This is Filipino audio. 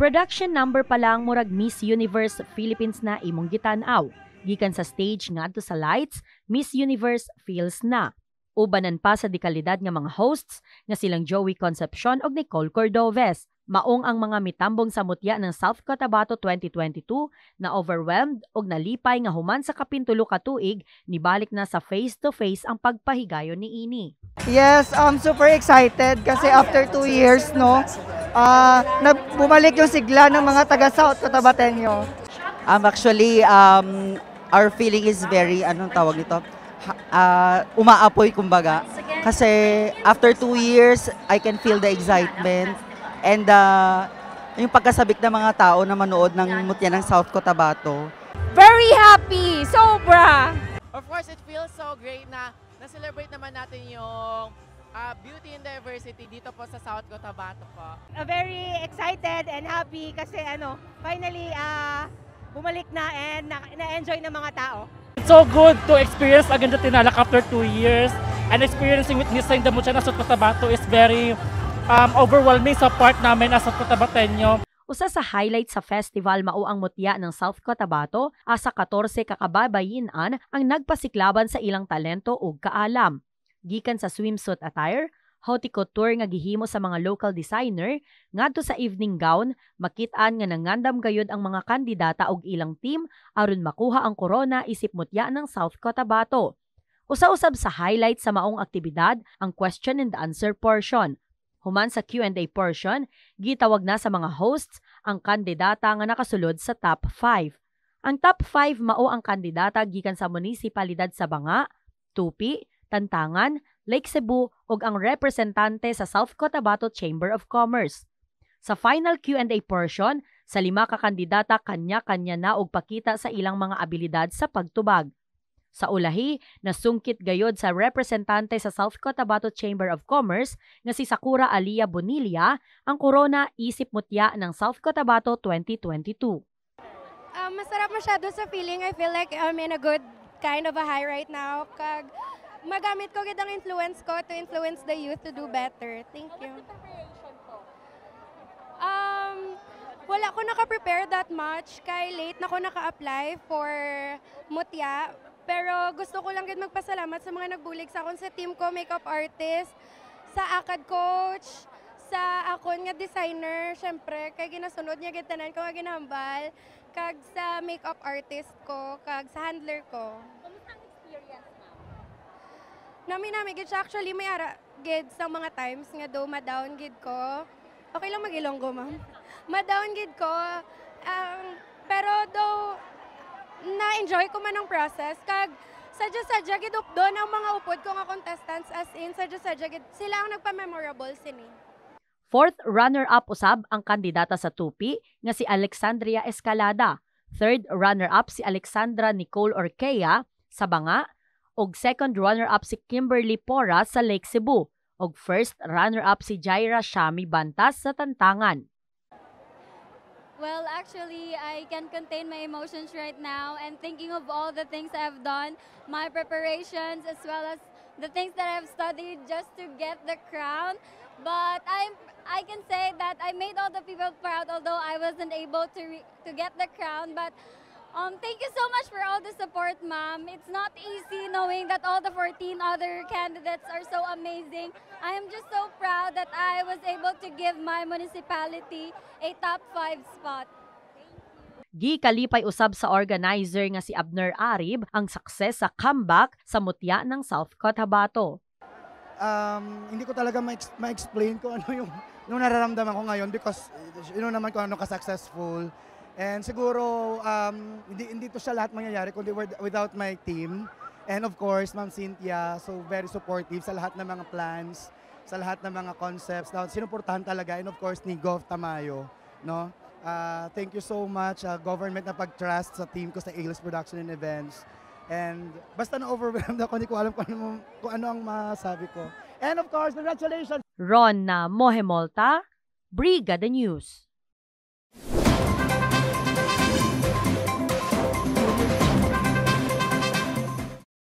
Production number pa lang murag Miss Universe Philippines na imong gitan-aw. Gikan sa stage ngadto sa lights, Miss Universe feels na. Ubanan pa sa dekalidad nga mga hosts nga silang Joey Concepcion og Nicole Cordoves. Maong ang mga mitambong sa mutya ng South Cotabato 2022 na overwhelmed og nalipay nga human sa kapintulo ka tuig nibalik na sa face-to-face -face ang pagpahigayon ni ini. Yes, I'm super excited kasi after two years no, uh, ah, na bumalik yung sigla ng mga taga-South Cotabateño? Um, actually, um, our feeling is very, anong tawag nito? Uh, umaapoy kumbaga. Kasi after two years, I can feel the excitement and uh, yung pagkasabik ng mga tao na manood ng mutya ng South Cotabato. Very happy! Sobra! Of course, it feels so great na na-celebrate naman natin yung uh, Beauty and Diversity dito po sa South Cotabato po. Uh, very excited and happy kasi ano, finally uh, bumalik na and na-enjoy na ng mga tao. It's so good to experience again the Tinalak after two years and experiencing with Miss Sain Damuchana South Cotabato is very um, overwhelming sa part namin as a Cotabateño. Usa sa highlight sa festival mao ang mutya ng South Cotabato asa 14 kakababayinan ang nagpasiklaban sa ilang talento ug kaalam gikan sa swimsuit attire, haute couture nga gihimo sa mga local designer, ngadto sa evening gown, makit-an nga nangandam gayud ang mga kandidata og ilang team aron makuha ang corona isip mutya ng South Cotabato. Usa-usab sa highlight sa maong aktibidad ang question and answer portion. Human sa Q&A portion, gitawag na sa mga hosts ang kandidata nga nakasulod sa top 5. Ang top 5 mao ang kandidata gikan sa munisipalidad sa Banga, Tupi, Tantangan, Lake Cebu ug ang representante sa South Cotabato Chamber of Commerce. Sa final Q&A portion, sa lima ka kandidata kanya-kanya na og pakita sa ilang mga abilidad sa pagtubag. Sa ulahi, nasungkit gayod sa representante sa South Cotabato Chamber of Commerce nga si Sakura Alia Bonilla ang Corona Isip Mutya ng South Cotabato 2022. Um, ah, masarap masyado sa feeling. I feel like I'm in a good kind of a high right now. Kag magamit ko gid ang influence ko to influence the youth to do better. Thank you. Um, wala ko naka-prepare that much kay late na ko naka-apply for Mutya. Pero gusto ko lang gid magpasalamat sa mga nagbulig sa akon sa team ko, makeup artist, sa akad coach, sa akon nga designer, syempre kay ginasunod niya gid tanan ko nga ginahambal kag sa makeup artist ko, kag sa handler ko. Nami nami gid siya actually may ara gid sa mga times nga do ma-down gid ko. Okay lang magilonggo, ma'am. Ma-down gid ko. Um, pero do na-enjoy ko man ang process kag sa sa sadya gid do ang mga upod ko nga contestants as in sa sadya-sadya gid sila ang nagpa-memorable sini. Fourth runner-up usab ang kandidata sa tupi nga si Alexandria Escalada. Third runner-up si Alexandra Nicole Orkea sa banga Og second runner-up si Kimberly Pora sa Lake Cebu og first runner-up si Jaira Shami Bantas sa Tantangan. Well, actually, I can contain my emotions right now and thinking of all the things I have done, my preparations as well as the things that I have studied just to get the crown. But I'm, I can say that I made all the people proud, although I wasn't able to, to get the crown. But Um, thank you so much for all the support, ma'am. It's not easy knowing that all the 14 other candidates are so amazing. I am just so proud that I was able to give my municipality a top 5 spot. Gi kalipay usab sa organizer nga si Abner Arib ang success sa comeback sa mutya ng South Cotabato. Um, hindi ko talaga ma-explain ma kung ano yung, yung nararamdaman ko ngayon because you know naman kung ano ka-successful And siguro, um, hindi, hindi to siya lahat mangyayari, kundi without my team. And of course, Ma'am Cynthia, so very supportive sa lahat ng mga plans, sa lahat ng mga concepts. Now, sinuportahan talaga. And of course, ni Gov Tamayo. No? Uh, thank you so much, uh, government na pag-trust sa team ko sa Ailes Production and Events. And basta na-overwhelmed ako, hindi ko alam kung ano, kung ano ang masabi ko. And of course, congratulations! Ron na Mohemolta, Briga the News.